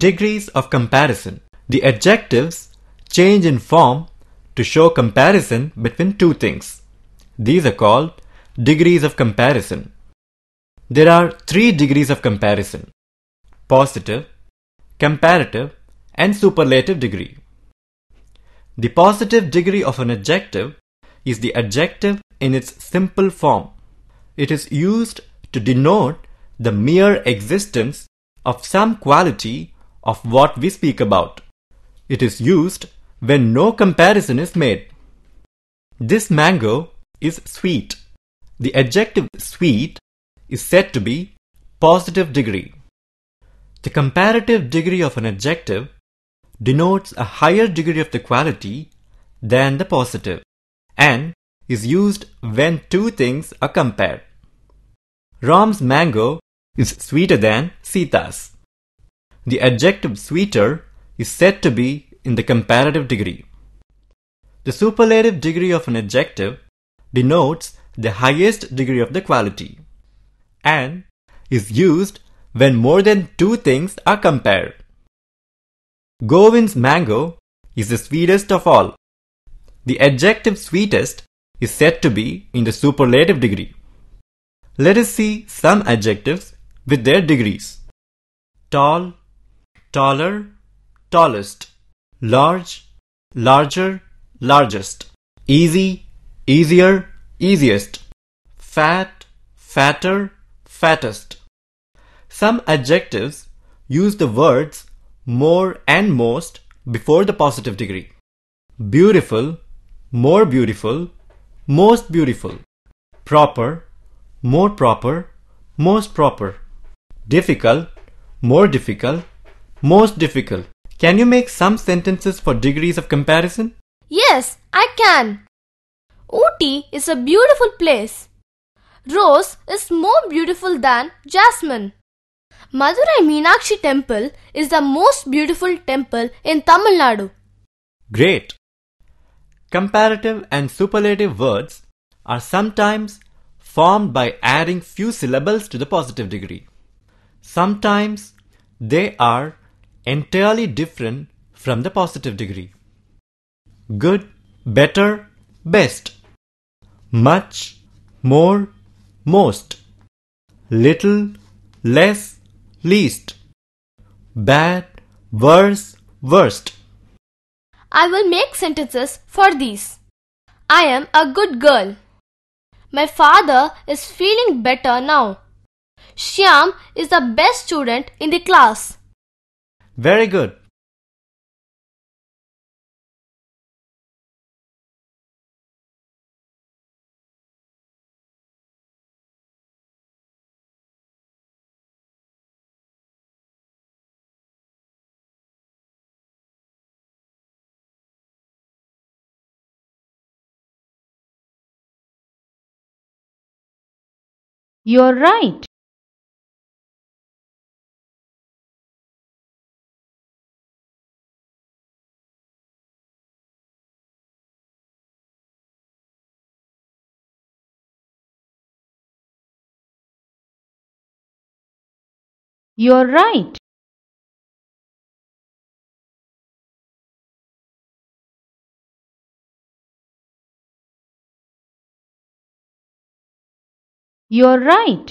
Degrees of comparison. The adjectives change in form to show comparison between two things. These are called degrees of comparison. There are three degrees of comparison positive, comparative, and superlative degree. The positive degree of an adjective is the adjective in its simple form. It is used to denote the mere existence of some quality of what we speak about. It is used when no comparison is made. This mango is sweet. The adjective sweet is said to be positive degree. The comparative degree of an adjective denotes a higher degree of the quality than the positive and is used when two things are compared. Ram's mango is sweeter than Sita's the adjective sweeter is said to be in the comparative degree. The superlative degree of an adjective denotes the highest degree of the quality and is used when more than two things are compared. Govind's mango is the sweetest of all. The adjective sweetest is said to be in the superlative degree. Let us see some adjectives with their degrees. Tall, taller, tallest, large, larger, largest, easy, easier, easiest, fat, fatter, fattest. Some adjectives use the words more and most before the positive degree. Beautiful, more beautiful, most beautiful. Proper, more proper, most proper. Difficult, more difficult, most difficult. Can you make some sentences for degrees of comparison? Yes, I can. Ooty is a beautiful place. Rose is more beautiful than jasmine. Madurai Meenakshi temple is the most beautiful temple in Tamil Nadu. Great. Comparative and superlative words are sometimes formed by adding few syllables to the positive degree. Sometimes they are entirely different from the positive degree. Good, better, best. Much, more, most. Little, less, least. Bad, worse, worst. I will make sentences for these. I am a good girl. My father is feeling better now. Shyam is the best student in the class. Very good. You're right. You're right. You're right.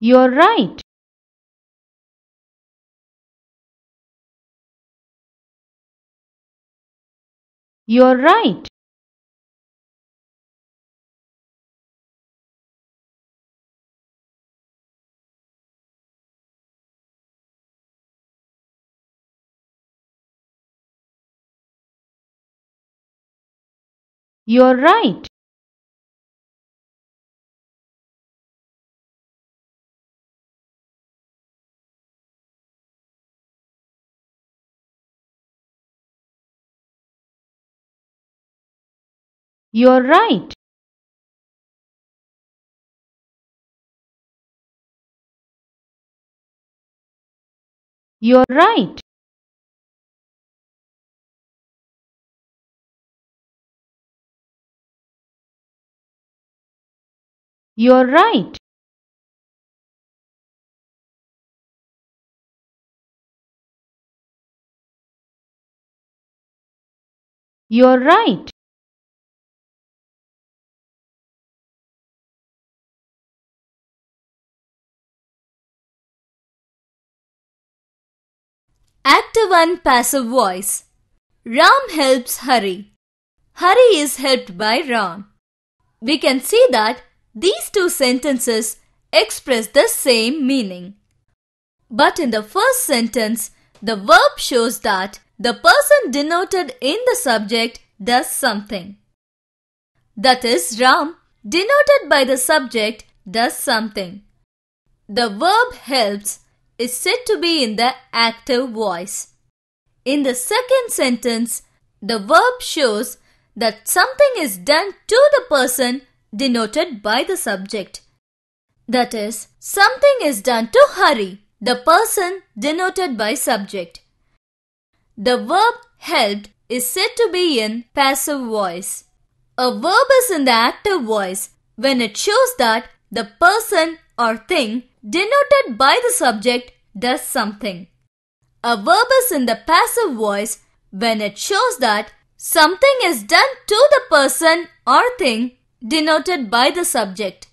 You're right. You're right You're right. you're right you're right you're right You're right. Active and passive voice. Ram helps Hari. Hari is helped by Ram. We can see that these two sentences express the same meaning. But in the first sentence, the verb shows that the person denoted in the subject does something. That is, Ram, denoted by the subject, does something. The verb helps is said to be in the active voice. In the second sentence, the verb shows that something is done to the person denoted by the subject. That is, something is done to hurry, the person denoted by subject. The verb helped is said to be in passive voice. A verb is in the active voice when it shows that the person or thing denoted by the subject does something. A verb is in the passive voice when it shows that something is done to the person or thing denoted by the subject.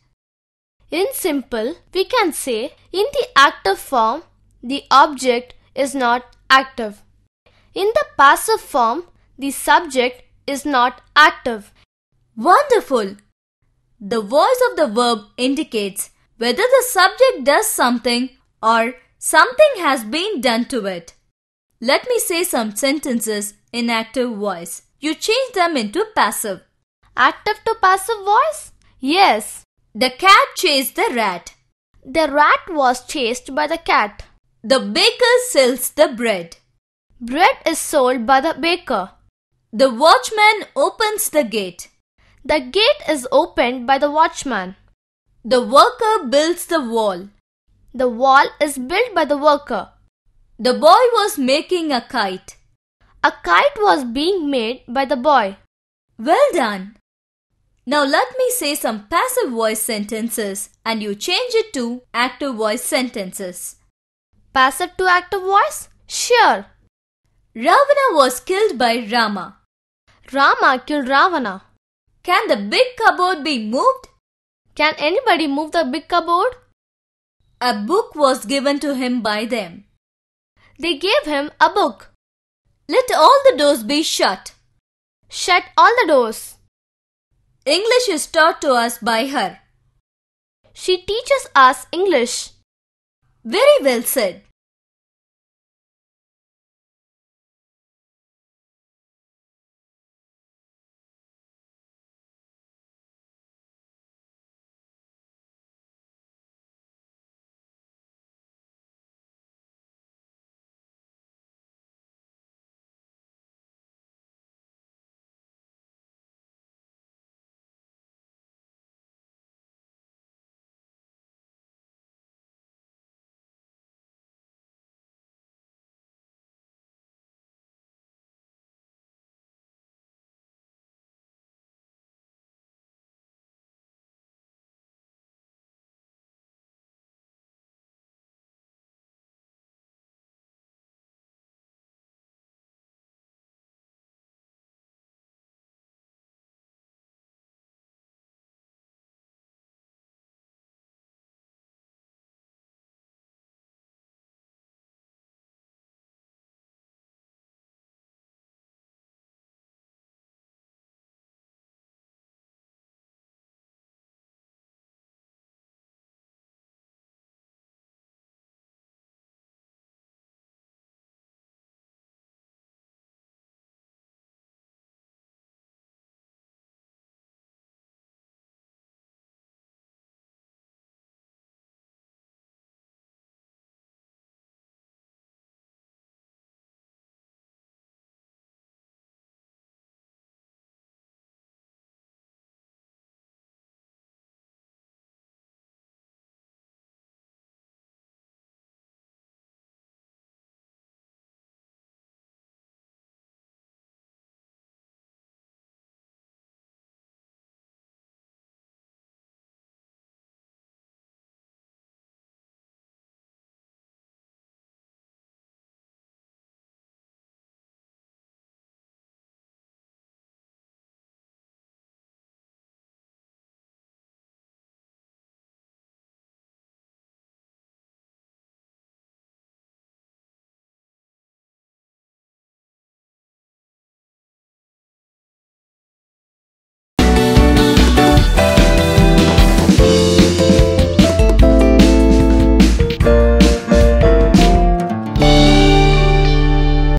In simple, we can say in the active form, the object is not active. In the passive form, the subject is not active. Wonderful! The voice of the verb indicates whether the subject does something or something has been done to it. Let me say some sentences in active voice. You change them into passive. Active to passive voice? Yes. The cat chased the rat. The rat was chased by the cat. The baker sells the bread. Bread is sold by the baker. The watchman opens the gate. The gate is opened by the watchman. The worker builds the wall. The wall is built by the worker. The boy was making a kite. A kite was being made by the boy. Well done. Now let me say some passive voice sentences and you change it to active voice sentences. Passive to active voice? Sure. Ravana was killed by Rama. Rama killed Ravana. Can the big cupboard be moved? Can anybody move the big cupboard? A book was given to him by them. They gave him a book. Let all the doors be shut. Shut all the doors. English is taught to us by her. She teaches us English. Very well said.